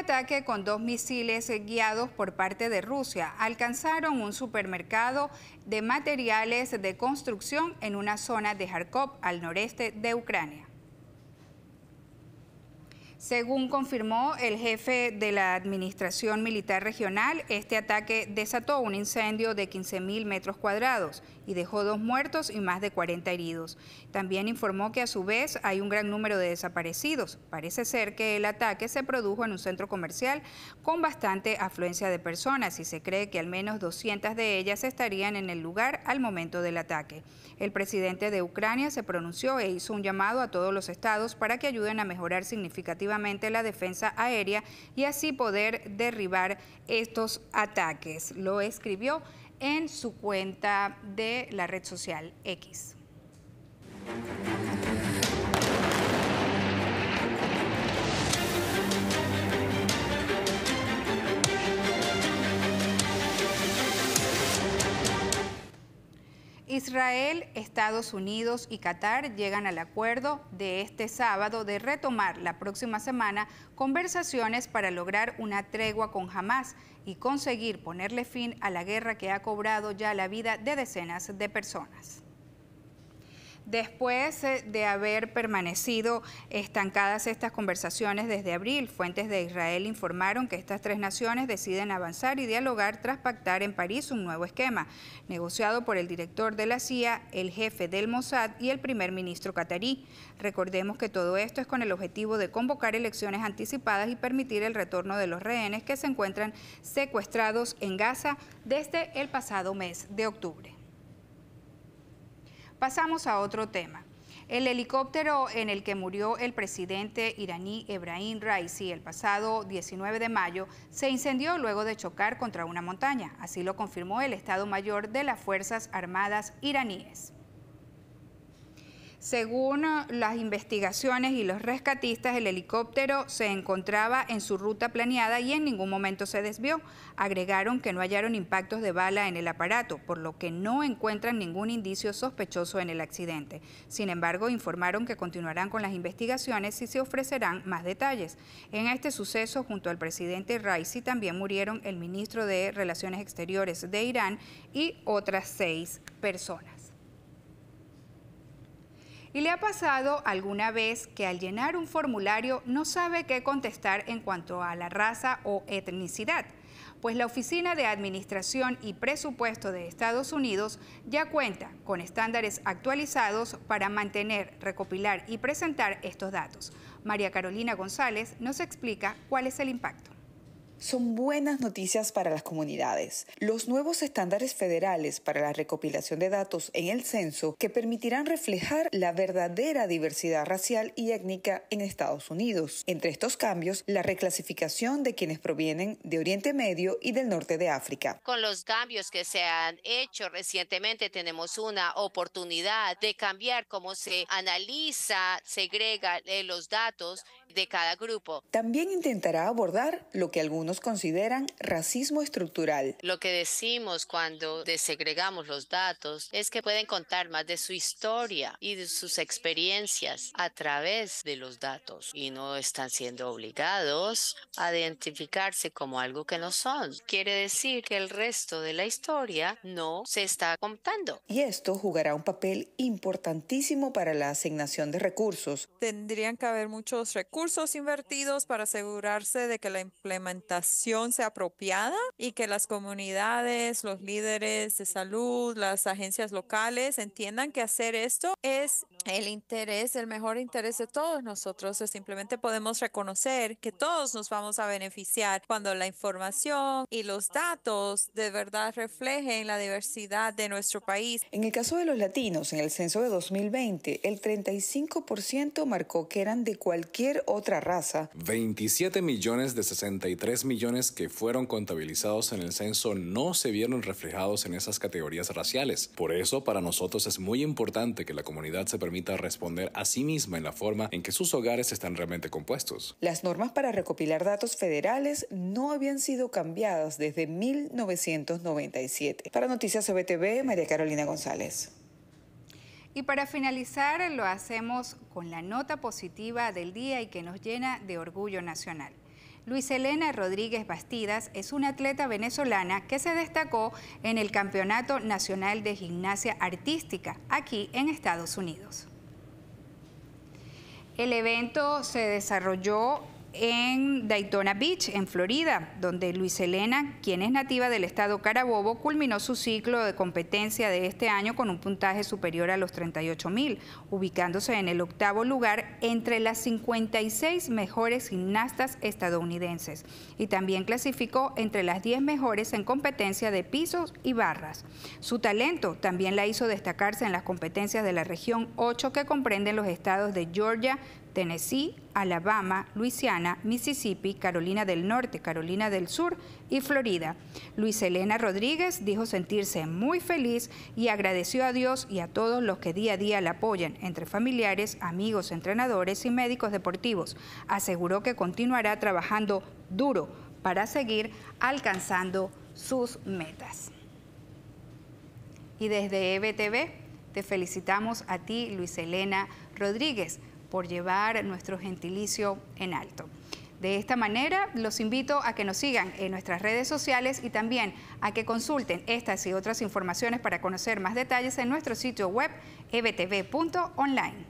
ataque con dos misiles guiados por parte de Rusia alcanzaron un supermercado de materiales de construcción en una zona de Kharkov al noreste de Ucrania. Según confirmó el jefe de la Administración Militar Regional, este ataque desató un incendio de 15.000 metros cuadrados y dejó dos muertos y más de 40 heridos. También informó que a su vez hay un gran número de desaparecidos. Parece ser que el ataque se produjo en un centro comercial con bastante afluencia de personas y se cree que al menos 200 de ellas estarían en el lugar al momento del ataque. El presidente de Ucrania se pronunció e hizo un llamado a todos los estados para que ayuden a mejorar significativamente la defensa aérea y así poder derribar estos ataques. Lo escribió en su cuenta de la red social X. Israel, Estados Unidos y Qatar llegan al acuerdo de este sábado de retomar la próxima semana conversaciones para lograr una tregua con Hamas y conseguir ponerle fin a la guerra que ha cobrado ya la vida de decenas de personas. Después eh, de haber permanecido estancadas estas conversaciones desde abril, fuentes de Israel informaron que estas tres naciones deciden avanzar y dialogar tras pactar en París un nuevo esquema, negociado por el director de la CIA, el jefe del Mossad y el primer ministro qatarí. Recordemos que todo esto es con el objetivo de convocar elecciones anticipadas y permitir el retorno de los rehenes que se encuentran secuestrados en Gaza desde el pasado mes de octubre. Pasamos a otro tema. El helicóptero en el que murió el presidente iraní Ebrahim Raisi el pasado 19 de mayo se incendió luego de chocar contra una montaña, así lo confirmó el Estado Mayor de las Fuerzas Armadas iraníes. Según ah, las investigaciones y los rescatistas, el helicóptero se encontraba en su ruta planeada y en ningún momento se desvió. Agregaron que no hallaron impactos de bala en el aparato, por lo que no encuentran ningún indicio sospechoso en el accidente. Sin embargo, informaron que continuarán con las investigaciones y se ofrecerán más detalles. En este suceso, junto al presidente Raisi, también murieron el ministro de Relaciones Exteriores de Irán y otras seis personas. ¿Y le ha pasado alguna vez que al llenar un formulario no sabe qué contestar en cuanto a la raza o etnicidad? Pues la Oficina de Administración y Presupuesto de Estados Unidos ya cuenta con estándares actualizados para mantener, recopilar y presentar estos datos. María Carolina González nos explica cuál es el impacto son buenas noticias para las comunidades. Los nuevos estándares federales para la recopilación de datos en el censo que permitirán reflejar la verdadera diversidad racial y étnica en Estados Unidos. Entre estos cambios, la reclasificación de quienes provienen de Oriente Medio y del norte de África. Con los cambios que se han hecho recientemente tenemos una oportunidad de cambiar cómo se analiza, segrega eh, los datos de cada grupo. También intentará abordar lo que algunos consideran racismo estructural. Lo que decimos cuando desegregamos los datos es que pueden contar más de su historia y de sus experiencias a través de los datos y no están siendo obligados a identificarse como algo que no son. Quiere decir que el resto de la historia no se está contando. Y esto jugará un papel importantísimo para la asignación de recursos. Tendrían que haber muchos recursos invertidos para asegurarse de que la implementación sea apropiada y que las comunidades, los líderes de salud, las agencias locales entiendan que hacer esto es el interés, el mejor interés de todos nosotros. es Simplemente podemos reconocer que todos nos vamos a beneficiar cuando la información y los datos de verdad reflejen la diversidad de nuestro país. En el caso de los latinos, en el censo de 2020, el 35% marcó que eran de cualquier otra raza. 27 millones de 63 millones que fueron contabilizados en el censo no se vieron reflejados en esas categorías raciales. Por eso, para nosotros es muy importante que la comunidad se permita permita responder a sí misma en la forma en que sus hogares están realmente compuestos. Las normas para recopilar datos federales no habían sido cambiadas desde 1997. Para Noticias CBTV, María Carolina González. Y para finalizar, lo hacemos con la nota positiva del día y que nos llena de orgullo nacional. Luis Elena Rodríguez Bastidas es una atleta venezolana que se destacó en el Campeonato Nacional de Gimnasia Artística aquí en Estados Unidos. El evento se desarrolló en Daytona Beach, en Florida, donde Luis Elena, quien es nativa del estado Carabobo, culminó su ciclo de competencia de este año con un puntaje superior a los 38 mil, ubicándose en el octavo lugar entre las 56 mejores gimnastas estadounidenses y también clasificó entre las 10 mejores en competencia de pisos y barras. Su talento también la hizo destacarse en las competencias de la región 8 que comprenden los estados de Georgia, Tennessee, Alabama, Luisiana, Mississippi, Carolina del Norte, Carolina del Sur y Florida. Luis Elena Rodríguez dijo sentirse muy feliz y agradeció a Dios y a todos los que día a día la apoyan, entre familiares, amigos, entrenadores y médicos deportivos. Aseguró que continuará trabajando duro para seguir alcanzando sus metas. Y desde EBTV te felicitamos a ti, Luis Elena Rodríguez por llevar nuestro gentilicio en alto. De esta manera, los invito a que nos sigan en nuestras redes sociales y también a que consulten estas y otras informaciones para conocer más detalles en nuestro sitio web ebtv.online.